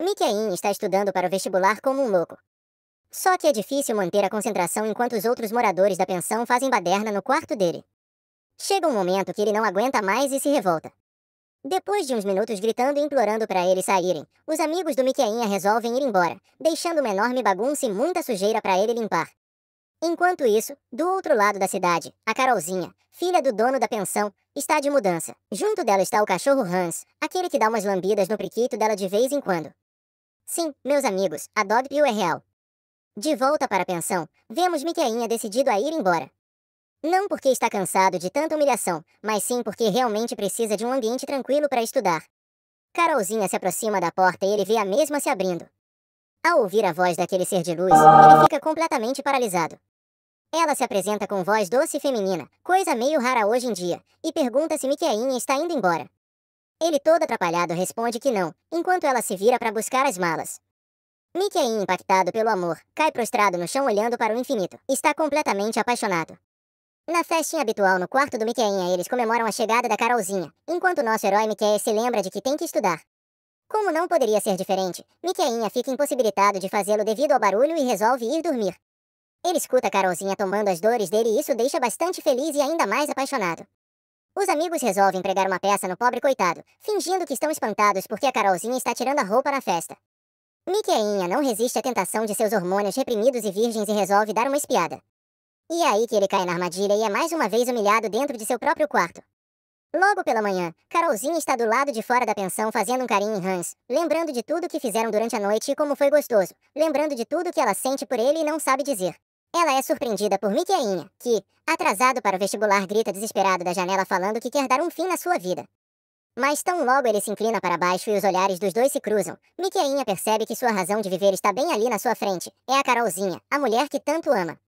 Mikain está estudando para o vestibular como um louco. Só que é difícil manter a concentração enquanto os outros moradores da pensão fazem baderna no quarto dele. Chega um momento que ele não aguenta mais e se revolta. Depois de uns minutos gritando e implorando para eles saírem, os amigos do Miqueinha resolvem ir embora, deixando uma enorme bagunça e muita sujeira para ele limpar. Enquanto isso, do outro lado da cidade, a Carolzinha, filha do dono da pensão, está de mudança. Junto dela está o cachorro Hans, aquele que dá umas lambidas no priquito dela de vez em quando. Sim, meus amigos, a Dogpil é real. De volta para a pensão, vemos Miqueinha decidido a ir embora. Não porque está cansado de tanta humilhação, mas sim porque realmente precisa de um ambiente tranquilo para estudar. Carolzinha se aproxima da porta e ele vê a mesma se abrindo. Ao ouvir a voz daquele ser de luz, ele fica completamente paralisado. Ela se apresenta com voz doce e feminina, coisa meio rara hoje em dia, e pergunta se Miqueinha está indo embora. Ele todo atrapalhado responde que não, enquanto ela se vira para buscar as malas. Mickey, é impactado pelo amor, cai prostrado no chão olhando para o infinito. Está completamente apaixonado. Na festinha habitual no quarto do Mickeyinha, eles comemoram a chegada da Carolzinha, enquanto nosso herói Mickey se lembra de que tem que estudar. Como não poderia ser diferente, Mickeyinha fica impossibilitado de fazê-lo devido ao barulho e resolve ir dormir. Ele escuta Carolzinha tomando as dores dele e isso deixa bastante feliz e ainda mais apaixonado. Os amigos resolvem pregar uma peça no pobre coitado, fingindo que estão espantados porque a Carolzinha está tirando a roupa na festa. Miqueinha não resiste à tentação de seus hormônios reprimidos e virgens e resolve dar uma espiada. E é aí que ele cai na armadilha e é mais uma vez humilhado dentro de seu próprio quarto. Logo pela manhã, Carolzinha está do lado de fora da pensão fazendo um carinho em Hans, lembrando de tudo que fizeram durante a noite e como foi gostoso, lembrando de tudo que ela sente por ele e não sabe dizer. Ela é surpreendida por Miqueinha, que, atrasado para o vestibular, grita desesperado da janela falando que quer dar um fim na sua vida. Mas tão logo ele se inclina para baixo e os olhares dos dois se cruzam, Miqueinha percebe que sua razão de viver está bem ali na sua frente. É a Carolzinha, a mulher que tanto ama.